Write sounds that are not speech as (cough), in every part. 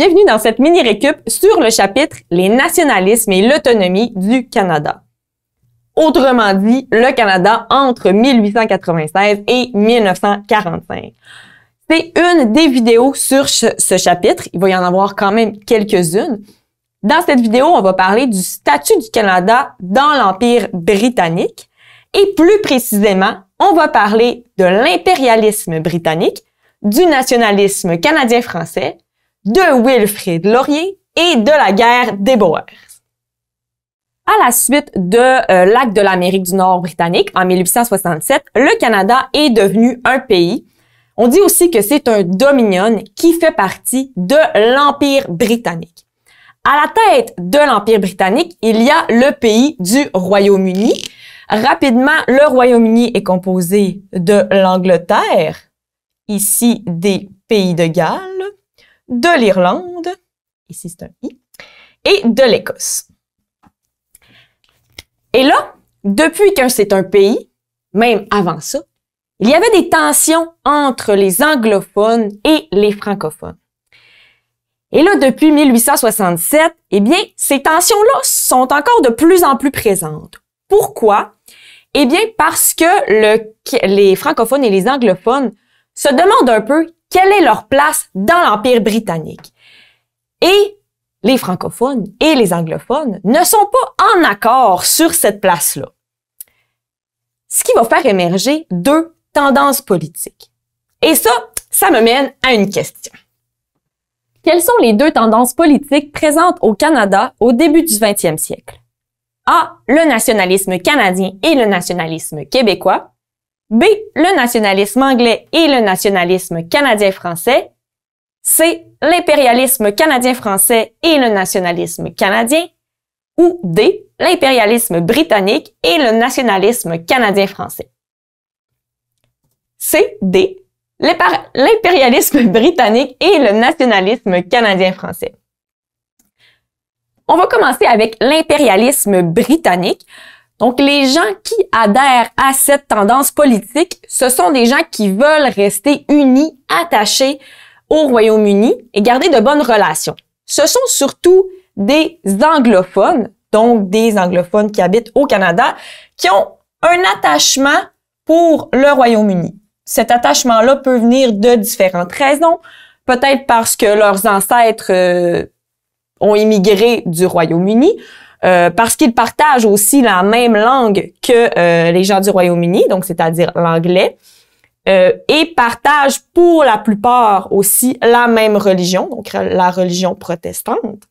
Bienvenue dans cette mini-récup sur le chapitre Les nationalismes et l'autonomie du Canada. Autrement dit, le Canada entre 1896 et 1945. C'est une des vidéos sur ce chapitre. Il va y en avoir quand même quelques-unes. Dans cette vidéo, on va parler du statut du Canada dans l'Empire britannique. Et plus précisément, on va parler de l'impérialisme britannique, du nationalisme canadien-français de Wilfrid Laurier et de la guerre des Boers. À la suite de euh, l'acte de l'Amérique du Nord britannique en 1867, le Canada est devenu un pays. On dit aussi que c'est un dominion qui fait partie de l'Empire britannique. À la tête de l'Empire britannique, il y a le pays du Royaume-Uni. Rapidement, le Royaume-Uni est composé de l'Angleterre, ici des pays de Galles, de l'Irlande, ici c'est un I, et de l'Écosse. Et là, depuis que c'est un pays, même avant ça, il y avait des tensions entre les anglophones et les francophones. Et là, depuis 1867, eh bien, ces tensions-là sont encore de plus en plus présentes. Pourquoi? Eh bien, parce que les francophones et les anglophones se demandent un peu quelle est leur place dans l'Empire britannique. Et les francophones et les anglophones ne sont pas en accord sur cette place-là. Ce qui va faire émerger deux tendances politiques. Et ça, ça me mène à une question. Quelles sont les deux tendances politiques présentes au Canada au début du 20e siècle? A. Le nationalisme canadien et le nationalisme québécois. B. Le nationalisme anglais et le nationalisme canadien-français. C. L'impérialisme canadien-français et le nationalisme canadien. Ou D. L'impérialisme britannique et le nationalisme canadien-français. C. D. L'impérialisme (laughs) britannique et le nationalisme canadien-français. On va commencer avec l'impérialisme britannique. Donc, les gens qui adhèrent à cette tendance politique, ce sont des gens qui veulent rester unis, attachés au Royaume-Uni et garder de bonnes relations. Ce sont surtout des anglophones, donc des anglophones qui habitent au Canada, qui ont un attachement pour le Royaume-Uni. Cet attachement-là peut venir de différentes raisons, peut-être parce que leurs ancêtres euh, ont immigré du Royaume-Uni, euh, parce qu'ils partagent aussi la même langue que euh, les gens du Royaume-Uni, donc c'est-à-dire l'anglais, euh, et partagent pour la plupart aussi la même religion, donc la religion protestante.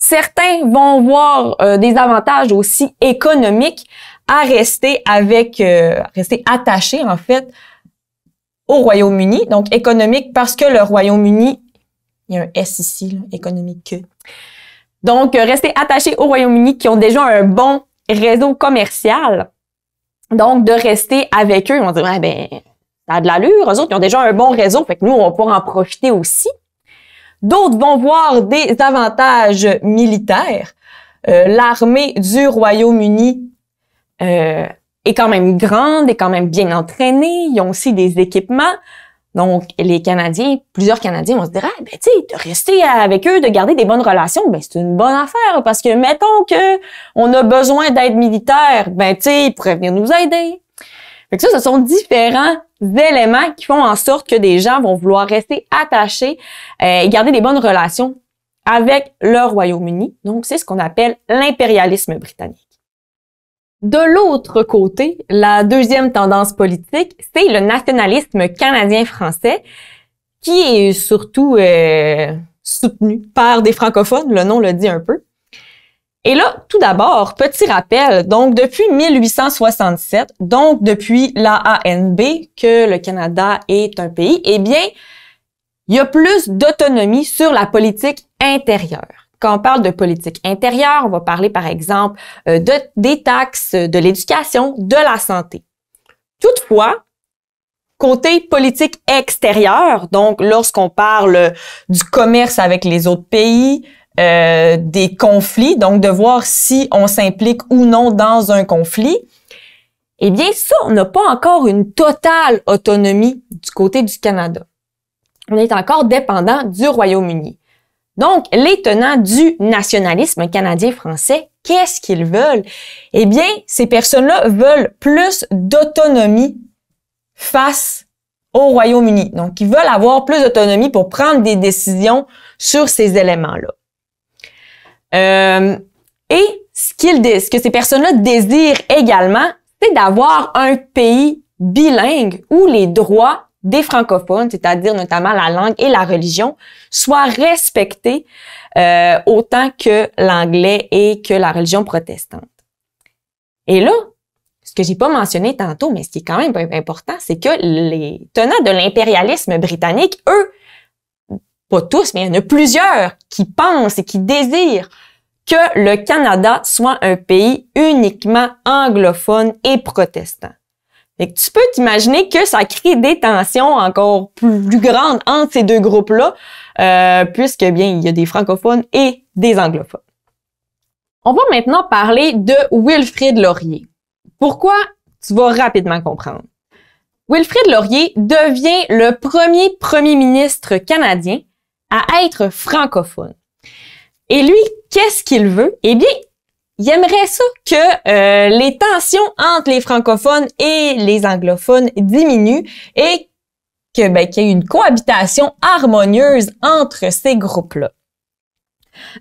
Certains vont voir des avantages aussi économiques à rester avec, rester attachés en fait au Royaume-Uni, donc économique parce que le Royaume-Uni, il y a un S ici, économique que. Donc, euh, rester attachés au Royaume-Uni qui ont déjà un bon réseau commercial. Donc, de rester avec eux, on dit, ah, ben, ça a de l'allure. Eux autres, ils ont déjà un bon réseau. Fait que nous, on va en profiter aussi. D'autres vont voir des avantages militaires. Euh, l'armée du Royaume-Uni euh, est quand même grande, est quand même bien entraînée. Ils ont aussi des équipements. Donc, les Canadiens, plusieurs Canadiens vont se dire, ah, ben, tu sais, de rester avec eux, de garder des bonnes relations, ben, c'est une bonne affaire, parce que, mettons que on a besoin d'aide militaire, ben, tu sais, ils pourraient venir nous aider. Fait que ça, ce sont différents éléments qui font en sorte que des gens vont vouloir rester attachés euh, et garder des bonnes relations avec le Royaume-Uni. Donc, c'est ce qu'on appelle l'impérialisme britannique. De l'autre côté, la deuxième tendance politique, c'est le nationalisme canadien-français, qui est surtout euh, soutenu par des francophones, le nom le dit un peu. Et là, tout d'abord, petit rappel, donc depuis 1867, donc depuis la ANB, que le Canada est un pays, eh bien, il y a plus d'autonomie sur la politique intérieure. Quand on parle de politique intérieure, on va parler par exemple euh, de, des taxes, de l'éducation, de la santé. Toutefois, côté politique extérieure, donc lorsqu'on parle du commerce avec les autres pays, euh, des conflits, donc de voir si on s'implique ou non dans un conflit, eh bien ça, on n'a pas encore une totale autonomie du côté du Canada. On est encore dépendant du Royaume-Uni. Donc, les tenants du nationalisme canadien-français, qu'est-ce qu'ils veulent? Eh bien, ces personnes-là veulent plus d'autonomie face au Royaume-Uni. Donc, ils veulent avoir plus d'autonomie pour prendre des décisions sur ces éléments-là. Euh, et ce, qu'ils, ce que ces personnes-là désirent également, c'est d'avoir un pays bilingue où les droits des francophones, c'est-à-dire notamment la langue et la religion, soient respectés euh, autant que l'anglais et que la religion protestante. Et là, ce que j'ai pas mentionné tantôt, mais ce qui est quand même important, c'est que les tenants de l'impérialisme britannique, eux, pas tous, mais il y en a plusieurs qui pensent et qui désirent que le Canada soit un pays uniquement anglophone et protestant. Et tu peux t'imaginer que ça crée des tensions encore plus grandes entre ces deux groupes-là, euh, puisque bien il y a des francophones et des anglophones. On va maintenant parler de Wilfrid Laurier. Pourquoi tu vas rapidement comprendre. Wilfrid Laurier devient le premier premier ministre canadien à être francophone. Et lui, qu'est-ce qu'il veut? Eh bien, il aimerait ça que euh, les tensions entre les francophones et les anglophones diminuent et que ben, qu'il y ait une cohabitation harmonieuse entre ces groupes-là.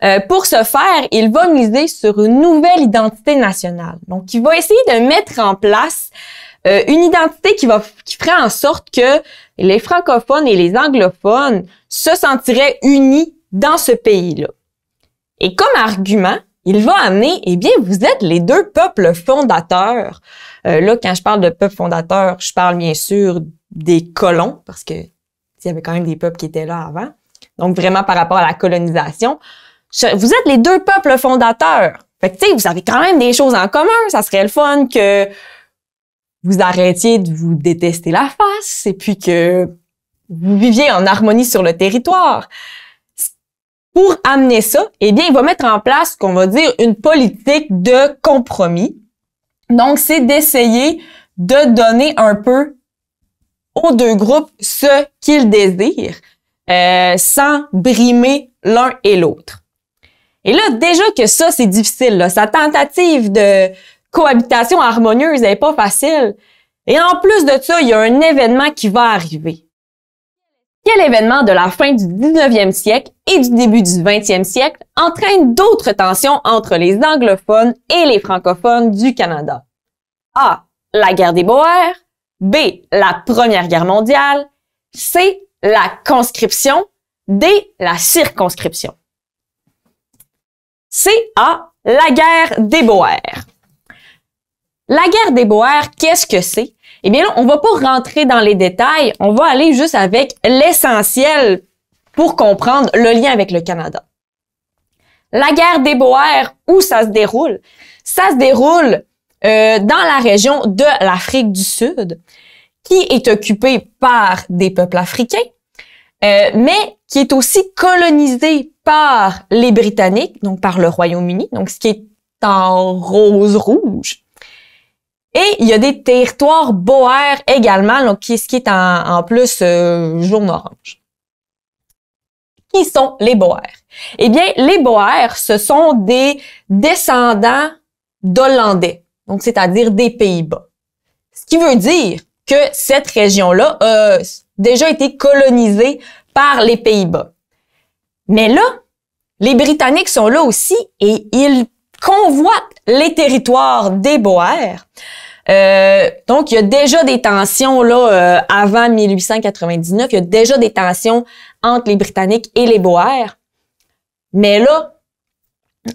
Euh, pour ce faire, il va miser sur une nouvelle identité nationale. Donc, il va essayer de mettre en place euh, une identité qui va qui ferait en sorte que les francophones et les anglophones se sentiraient unis dans ce pays-là. Et comme argument, il va amener, eh bien, vous êtes les deux peuples fondateurs. Euh, là, quand je parle de peuple fondateur, je parle bien sûr des colons, parce que il y avait quand même des peuples qui étaient là avant. Donc, vraiment par rapport à la colonisation, vous êtes les deux peuples fondateurs. Fait que, tu sais, vous avez quand même des choses en commun. Ça serait le fun que vous arrêtiez de vous détester la face et puis que vous viviez en harmonie sur le territoire. Pour amener ça, eh bien, il va mettre en place, qu'on va dire, une politique de compromis. Donc, c'est d'essayer de donner un peu aux deux groupes ce qu'ils désirent, euh, sans brimer l'un et l'autre. Et là, déjà que ça, c'est difficile. Sa tentative de cohabitation harmonieuse n'est pas facile. Et en plus de ça, il y a un événement qui va arriver quel événement de la fin du 19e siècle et du début du 20e siècle entraîne d'autres tensions entre les anglophones et les francophones du Canada? A. La guerre des Boers. B. La Première Guerre mondiale. C. La conscription. D. La circonscription. C. A. La guerre des Boers. La guerre des Boers, qu'est-ce que c'est? Eh bien, on va pas rentrer dans les détails, on va aller juste avec l'essentiel pour comprendre le lien avec le Canada. La guerre des Boers, où ça se déroule? Ça se déroule euh, dans la région de l'Afrique du Sud, qui est occupée par des peuples africains, euh, mais qui est aussi colonisée par les Britanniques, donc par le Royaume-Uni, donc ce qui est en rose rouge. Et il y a des territoires boers également, donc qui, ce qui est en, plus euh, jaune orange. Qui sont les boers Eh bien, les boers, ce sont des descendants d'Hollandais, donc c'est-à-dire des Pays-Bas. Ce qui veut dire que cette région-là a déjà été colonisée par les Pays-Bas. Mais là, les Britanniques sont là aussi et ils convoitent les territoires des Boers. Euh, donc, il y a déjà des tensions là euh, avant 1899. Il y a déjà des tensions entre les Britanniques et les Boers. Mais là,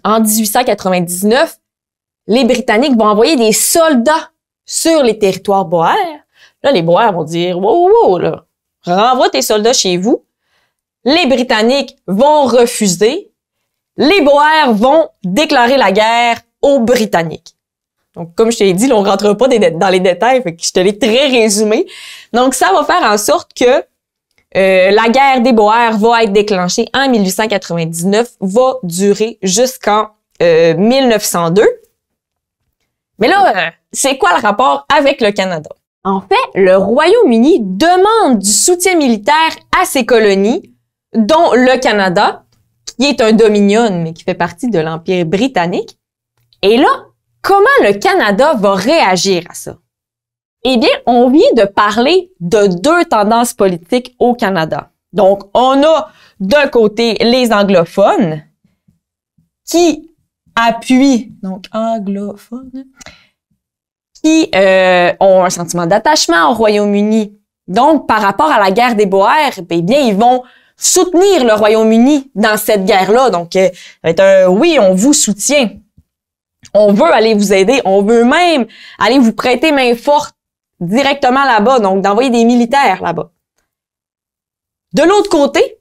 en 1899, les Britanniques vont envoyer des soldats sur les territoires boers. Là, les boers vont dire wow, wow, là, renvoie tes soldats chez vous. Les Britanniques vont refuser. Les boers vont déclarer la guerre aux Britanniques. Donc, comme je l'ai dit, on ne rentre pas dans les détails, que je te l'ai très résumé. Donc, ça va faire en sorte que euh, la guerre des Boers va être déclenchée en 1899, va durer jusqu'en 1902. Euh, mais là, euh, c'est quoi le rapport avec le Canada? En fait, le Royaume-Uni demande du soutien militaire à ses colonies, dont le Canada, qui est un dominion, mais qui fait partie de l'Empire britannique. Et là, comment le Canada va réagir à ça? Eh bien, on vient de parler de deux tendances politiques au Canada. Donc, on a d'un côté les anglophones qui appuient, donc anglophones, qui euh, ont un sentiment d'attachement au Royaume-Uni. Donc, par rapport à la guerre des Boers, eh bien, ils vont soutenir le Royaume-Uni dans cette guerre-là. Donc, euh, ça va être un oui, on vous soutient on veut aller vous aider, on veut même aller vous prêter main forte directement là-bas, donc d'envoyer des militaires là-bas. De l'autre côté,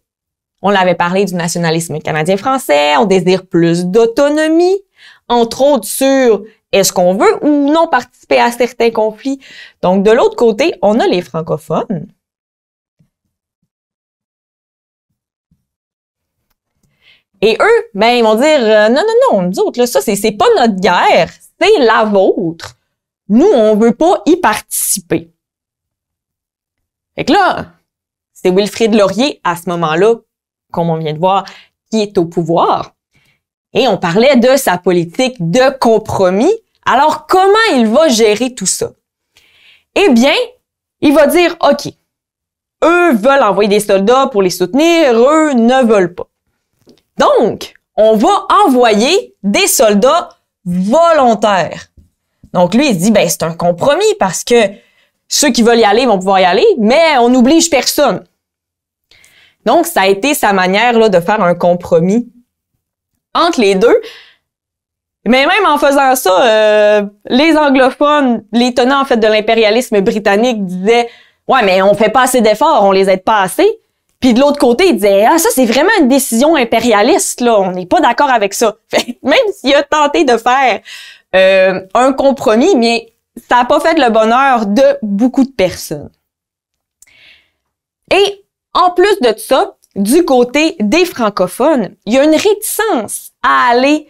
on l'avait parlé du nationalisme canadien-français, on désire plus d'autonomie, entre autres sur est-ce qu'on veut ou non participer à certains conflits. Donc de l'autre côté, on a les francophones Et eux, ben, ils vont dire euh, non, non, non, nous autres, là, ça, c'est pas notre guerre, c'est la vôtre. Nous, on veut pas y participer. Fait que là, c'est Wilfrid Laurier, à ce moment-là, comme on vient de voir, qui est au pouvoir. Et on parlait de sa politique de compromis. Alors, comment il va gérer tout ça? Eh bien, il va dire, OK, eux veulent envoyer des soldats pour les soutenir, eux ne veulent pas. Donc, on va envoyer des soldats volontaires. Donc lui, il se dit, ben c'est un compromis parce que ceux qui veulent y aller vont pouvoir y aller, mais on n'oblige personne. Donc, ça a été sa manière là, de faire un compromis entre les deux. Mais même en faisant ça, euh, les anglophones, les tenants en fait de l'impérialisme britannique disaient, ouais, mais on fait pas assez d'efforts, on les aide pas assez. Puis de l'autre côté, il disait ah ça c'est vraiment une décision impérialiste là, on n'est pas d'accord avec ça. (laughs) Fait, même s'il a tenté de faire euh, un compromis, mais ça n'a pas fait le bonheur de beaucoup de personnes. Et en plus de ça, du côté des francophones, il y a une réticence à aller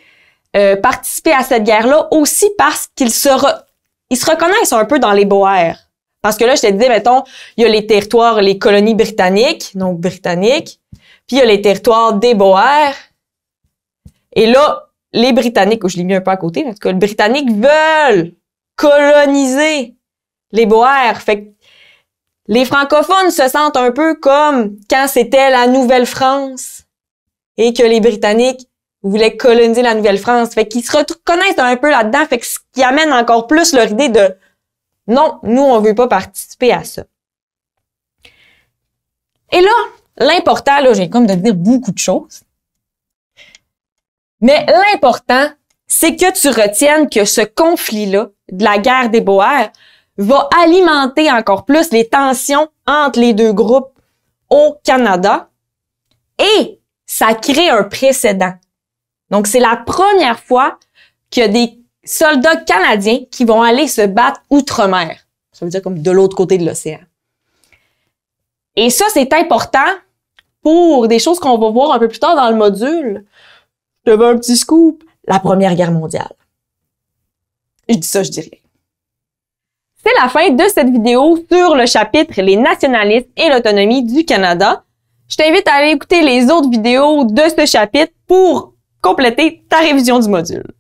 euh, participer à cette guerre-là aussi parce qu'ils se, se reconnaissent un peu dans les Boers. Parce que là, je te dit, mettons, il y a les territoires, les colonies britanniques, donc britanniques, puis il y a les territoires des Boers. Et là, les Britanniques, ou oh, je l'ai mis un peu à côté, mais en tout les Britanniques veulent coloniser les Boers. Fait que les francophones se sentent un peu comme quand c'était la Nouvelle-France et que les Britanniques voulaient coloniser la Nouvelle-France. Fait qu'ils se reconnaissent un peu là-dedans, fait que ce qui amène encore plus leur idée de non, nous, on ne veut pas participer à ça. Et là, l'important, là, j'ai comme de dire beaucoup de choses. Mais l'important, c'est que tu retiennes que ce conflit-là, de la guerre des Boers, va alimenter encore plus les tensions entre les deux groupes au Canada et ça crée un précédent. Donc, c'est la première fois qu'il y a des soldats canadiens qui vont aller se battre outre-mer. Ça veut dire comme de l'autre côté de l'océan. Et ça, c'est important pour des choses qu'on va voir un peu plus tard dans le module. Je un petit scoop. La Première Guerre mondiale. Je dis ça, je dirais. C'est la fin de cette vidéo sur le chapitre Les nationalistes et l'autonomie du Canada. Je t'invite à aller écouter les autres vidéos de ce chapitre pour compléter ta révision du module.